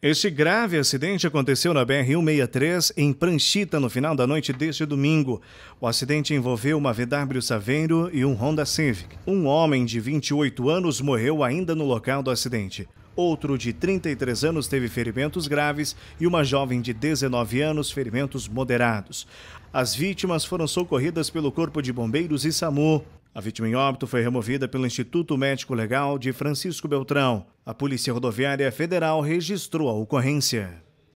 Este grave acidente aconteceu na BR-163, em Pranchita, no final da noite deste domingo. O acidente envolveu uma VW Saveiro e um Honda Civic. Um homem de 28 anos morreu ainda no local do acidente. Outro de 33 anos teve ferimentos graves e uma jovem de 19 anos ferimentos moderados. As vítimas foram socorridas pelo Corpo de Bombeiros e SAMU. A vítima em óbito foi removida pelo Instituto Médico Legal de Francisco Beltrão. A Polícia Rodoviária Federal registrou a ocorrência.